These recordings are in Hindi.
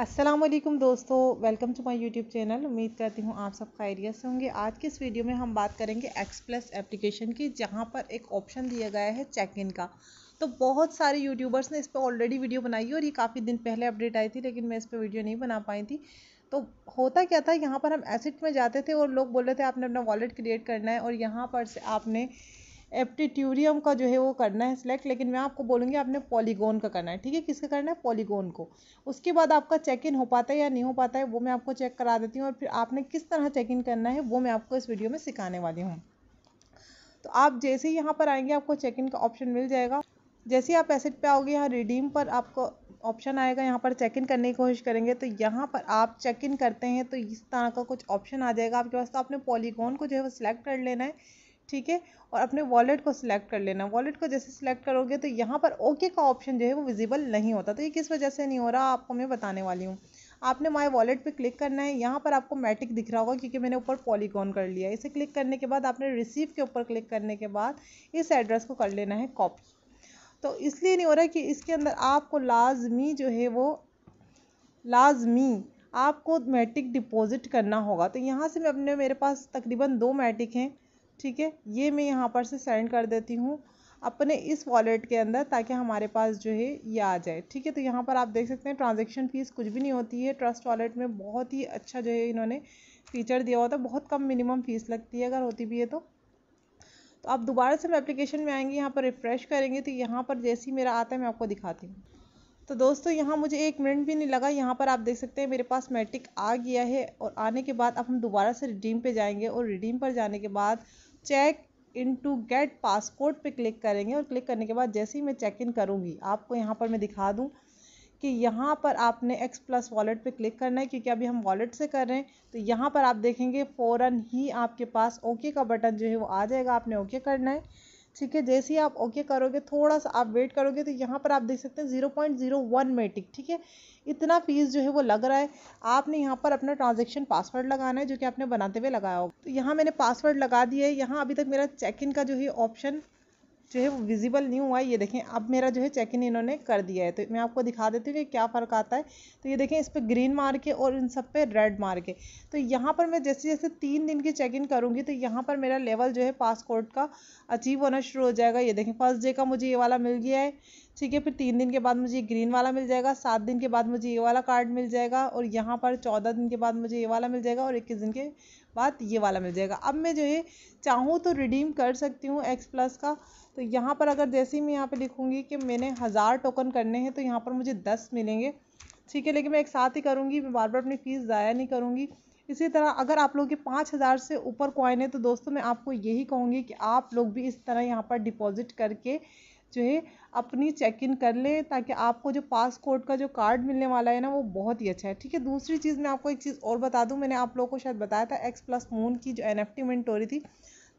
असलम दोस्तों welcome to my YouTube channel उम्मीद करती हूँ आप सब खैरियत से होंगे आज की इस वीडियो में हम बात करेंगे एक्स प्लस एप्लीकेशन की जहाँ पर एक ऑप्शन दिया गया है चेक इन का तो बहुत सारे यूट्यूबर्स ने इस पर ऑलरेडी वीडियो बनाई है और ये काफ़ी दिन पहले अपडेट आई थी लेकिन मैं इस पर वीडियो नहीं बना पाई थी तो होता क्या था यहाँ पर हम एसिट में जाते थे और लोग बोल रहे थे आपने अपना वॉलेट क्रिएट करना है और यहाँ पर से आपने एप्टीट्यूरियम का जो है वो करना है सिलेक्ट लेकिन मैं आपको बोलूँगी आपने पॉलीगोन का करना है ठीक है किसका करना है पॉलीगोन को उसके बाद आपका चेक इन हो पाता है या नहीं हो पाता है वो मैं आपको चेक करा देती हूँ और फिर आपने किस तरह चेक इन करना है वो मैं आपको इस वीडियो में सिखाने वाली हूँ तो आप जैसे ही यहाँ पर आएंगे आपको चेक इन का ऑप्शन मिल जाएगा जैसे ही आप एसेट पे आओगे यहाँ रिडीम पर आपको ऑप्शन आएगा यहाँ पर चेक इन करने की कोशिश करेंगे तो यहाँ पर आप चेक इन करते हैं तो इस तरह का कुछ ऑप्शन आ जाएगा आपके पास तो आपने पॉलीगोन को जो है वो सिलेक्ट कर लेना है ठीक है और अपने वॉलेट को सिलेक्ट कर लेना वॉलेट को जैसे सिलेक्ट करोगे तो यहाँ पर ओके का ऑप्शन जो है वो विजिबल नहीं होता तो ये किस वजह से नहीं हो रहा आपको मैं बताने वाली हूँ आपने माई वॉलेट पे क्लिक करना है यहाँ पर आपको मैटिक दिख रहा होगा क्योंकि मैंने ऊपर पॉलीकॉन कर लिया इसे क्लिक करने के बाद आपने रिसीव के ऊपर क्लिक करने के बाद इस एड्रेस को कर लेना है कॉपी तो इसलिए नहीं हो रहा कि इसके अंदर आपको लाजमी जो है वो लाजमी आपको मैटिक डिपॉज़िट करना होगा तो यहाँ से मैं अपने मेरे पास तकरीबन दो मैटिक हैं ठीक है ये मैं यहाँ पर से सेंड कर देती हूँ अपने इस वॉलेट के अंदर ताकि हमारे पास जो है ये आ जाए ठीक है तो यहाँ पर आप देख सकते हैं ट्रांजेक्शन फ़ीस कुछ भी नहीं होती है ट्रस्ट वॉलेट में बहुत ही अच्छा जो है इन्होंने फ़ीचर दिया होता है बहुत कम मिनिमम फ़ीस लगती है अगर होती भी है तो तो आप दोबारा से हम एप्लीकेशन में आएंगे यहाँ पर रिफ़्रेश करेंगे तो यहाँ पर जैसे ही मेरा आता है मैं आपको दिखाती हूँ तो दोस्तों यहाँ मुझे एक मिनट भी नहीं लगा यहाँ पर आप देख सकते हैं मेरे पास मैट्रिक आ गया है और आने के बाद अब हम दोबारा से रिडीम पे जाएंगे और रिडीम पर जाने के बाद check in to get passport पे क्लिक करेंगे और क्लिक करने के बाद जैसे ही मैं चेक इन करूँगी आपको यहाँ पर मैं दिखा दूँ कि यहाँ पर आपने एक्स प्लस वॉलेट पर क्लिक करना है क्योंकि अभी हम वॉलेट से कर रहे हैं तो यहाँ पर आप देखेंगे फ़ौरन ही आपके पास ओके का बटन जो है वो आ जाएगा आपने ओके करना है ठीक है जैसे ही आप ओके करोगे थोड़ा सा आप वेट करोगे तो यहाँ पर आप देख सकते हैं zero point zero one Matic ठीक है इतना फीस जो है वो लग रहा है आपने यहाँ पर अपना ट्रांजेक्शन पासवर्ड लगाना है जो कि आपने बनाते हुए लगाया होगा तो यहाँ मैंने पासवर्ड लगा दिया है यहाँ अभी तक मेरा चेक इन का जो है ऑप्शन जो है वो विजिबल नहीं हुआ है ये देखें अब मेरा जो है चेक इन इन्होंने कर दिया है तो मैं आपको दिखा देती हूँ कि क्या फ़र्क आता है तो ये देखें इस पर ग्रीन मार्क है और इन सब पे रेड मार्क है तो यहाँ पर मैं जैसे जैसे तीन दिन की चेक इन करूँगी तो यहाँ पर मेरा लेवल जो है पासपोर्ट का अचीव होना शुरू हो जाएगा ये देखें फर्स्ट डे का मुझे ये वाला मिल गया है ठीक है फिर तीन दिन के बाद मुझे ये ग्रीन वाला मिल जाएगा सात दिन के बाद मुझे ये वाला कार्ड मिल जाएगा और यहाँ पर चौदह दिन के बाद मुझे ये वाला मिल जाएगा और इक्कीस दिन के बाद ये वाला मिल जाएगा अब मैं जो ये चाहूँ तो रिडीम कर सकती हूँ एक्स प्लस का तो यहाँ पर अगर जैसे ही मैं यहाँ पर लिखूँगी कि मैंने हज़ार टोकन करने हैं तो यहाँ पर मुझे दस मिलेंगे ठीक है लेकिन मैं एक साथ ही करूँगी मैं बार बार अपनी फ़ीस ज़ाया नहीं करूँगी इसी तरह अगर आप लोग के पाँच हज़ार से ऊपर कॉइन है तो दोस्तों मैं आपको यही कहूँगी कि आप लोग भी इस तरह यहाँ पर डिपॉज़िट करके जो है अपनी चेक इन कर लें ताकि आपको जो पास कोड का जो कार्ड मिलने वाला है ना वो बहुत ही अच्छा है ठीक है दूसरी चीज़ मैं आपको एक चीज़ और बता दूँ मैंने आप लोगों को शायद बताया था एक्स प्लस मून की जो एन एफ टी मिनट हो रही थी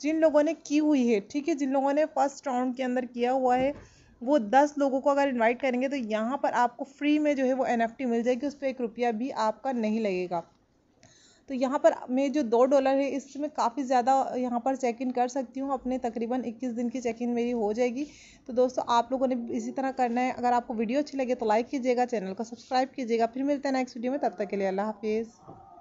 जिन लोगों ने की हुई है ठीक है जिन लोगों ने फर्स्ट राउंड के अंदर किया हुआ है वो दस लोगों को अगर इन्वाइट करेंगे तो यहाँ पर आपको फ्री में जो है वो एन मिल जाएगी उस पर एक रुपया भी आपका नहीं लगेगा तो यहाँ पर मैं जो दो डॉलर है इसमें काफ़ी ज़्यादा यहाँ पर चेक इन कर सकती हूँ अपने तकरीबन इक्कीस दिन की चेक इन मेरी हो जाएगी तो दोस्तों आप लोगों ने इसी तरह करना है अगर आपको वीडियो अच्छी लगे तो लाइक कीजिएगा चैनल को सब्सक्राइब कीजिएगा फिर मिलते हैं नेक्स्ट वीडियो में तब तक के लिए अल्लाह हाफिज़